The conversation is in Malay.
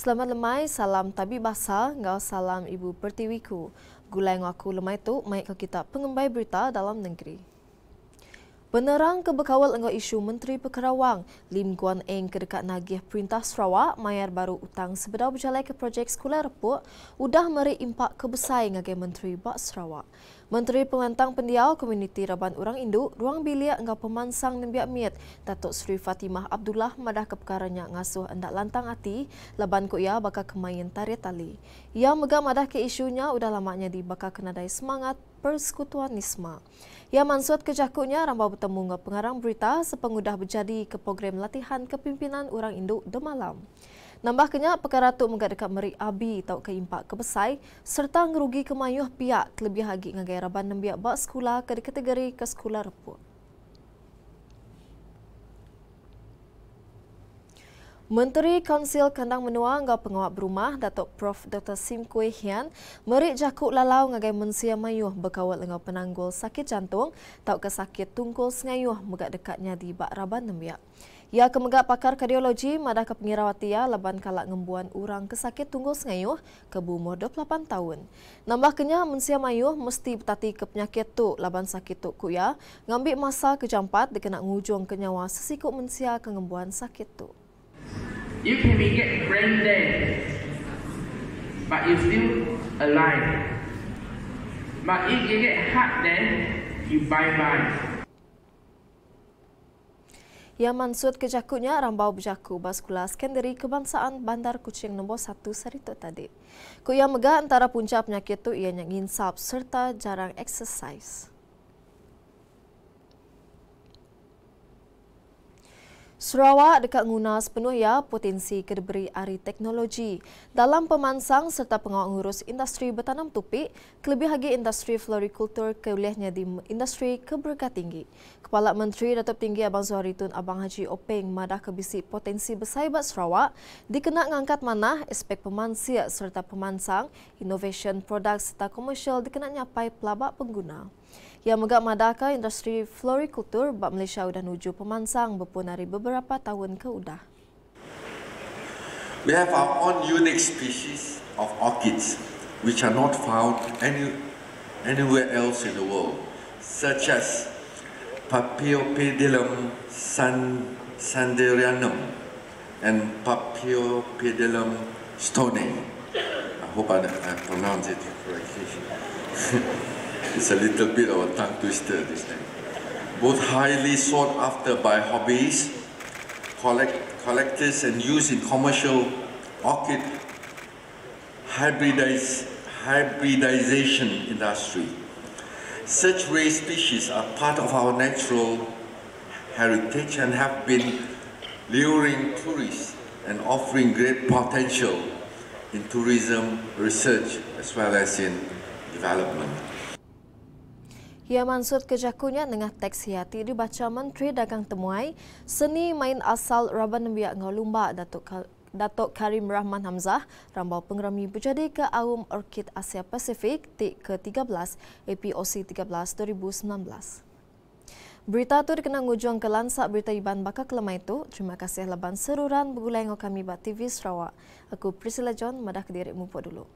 Selamat lemai, salam tabi basa, ngau salam ibu pertiwiku. Gulai ngaku lemai tu, mai ke kita pengembai berita dalam negeri. Penerang kebekawal engkau isu Menteri Pekerawang, Lim Guan Eng ke dekat Nagih Perintah Sarawak, mayar baru utang sebedar berjalan ke projek sekolah repuk, sudah meri impak kebesai ngagai Menteri Bak Sarawak. Menteri Pengantang Pendiau Komuniti Raban Urang Induk, Ruang Bilia Enggak Pemansang Nembiak Miet, Datuk Sri Fatimah Abdullah madah kepekarannya ngasuh endak lantang ati. Laban ku bakal kemain tari tali. Ia mega madah ke isunya udah lamanya di bakal kenadai semangat Nisma. Ia mansuat kejakunya rambau bertemu dengan pengarang berita sepengudah berjadi ke program latihan kepimpinan Urang Induk demalam. Nambah kenyak, Pekan Ratu menggat dekat Merik Abi tau ke impak serta merugi kemayuh pihak terlebih lagi dengan gaya raban nembiak bak sekolah ke kategori ke sekolah repuk. Menteri Konsil Kandang Menua Ngau Penguat Berumah Datuk Prof Dr Sim Kui Hian merik jakuk lalau ngagai mensia mayuh berkawal dengan penanggul sakit jantung tak ke sakit tungkul sengayuh megak dekatnya di Bak Raban Nembiak. Ia kemegak pakar kardiologi madah ke pengirawat leban kalak ngembuan orang kesakit tunggul sengayuh ke bumur 28 tahun. Nambah kenya mensia mayuh mesti bertati ke penyakit tu leban sakit tu kuya ngambil masa kejampat dikenak ngujung kenyawa sesikuk mensia ke ngembuan sakit tu. You can be get brain dead, but you still alive. But if you get heart dead, you bye bye. Yang mansut kejakutnya rambau berjaku baskula skenderi kebangsaan bandar kucing No. 1 seritu tadi. Kuyang megah antara punca penyakit itu ianya nginsap serta jarang exercise. Sarawak dekat Nguna sepenuh ya potensi kederberi ari teknologi. Dalam pemansang serta pengurus industri bertanam tupik, kelebih lagi industri florikultur kelihnya di industri keberkat tinggi. Kepala Menteri Datuk Tinggi Abang Zuhari Tun Abang Haji Openg madah kebisi potensi bersaibat Sarawak dikenak mengangkat manah aspek pemansia serta pemansang, innovation produk serta komersial dikenak nyapai pelabak pengguna. Yang megak madaka industri florikultur bak Malaysia udah nuju pemansang bepun dari beberapa tahun ke udah. We have our own unique species of orchids which are not found any, anywhere else in the world, such as Papiopedilum san, sanderianum and Papiopedilum stonei. I hope I, I pronounced it correctly. It's a little bit of a tongue twister, this time. Both highly sought after by hobbyists, collect, collectors, and used in commercial orchid hybridize, hybridization industry. Such rare species are part of our natural heritage and have been luring tourists and offering great potential in tourism research as well as in development. Ia mansur kejakunya dengan teks hiati dibaca Menteri Dagang Temuai, seni main asal Raban Nembiak Ngolumba, Datuk Kal- Datuk Karim Rahman Hamzah, Rambau Pengerami berjadi ke Aum Orkid Asia Pasifik TIK ke-13 APOC 13 2019. Berita itu dikenang ujung ke lansak berita Iban Bakar Kelemah itu. Terima kasih leban seruran bergulai dengan kami Bat TV Sarawak. Aku Priscilla John, madah ke diri mumpuk dulu.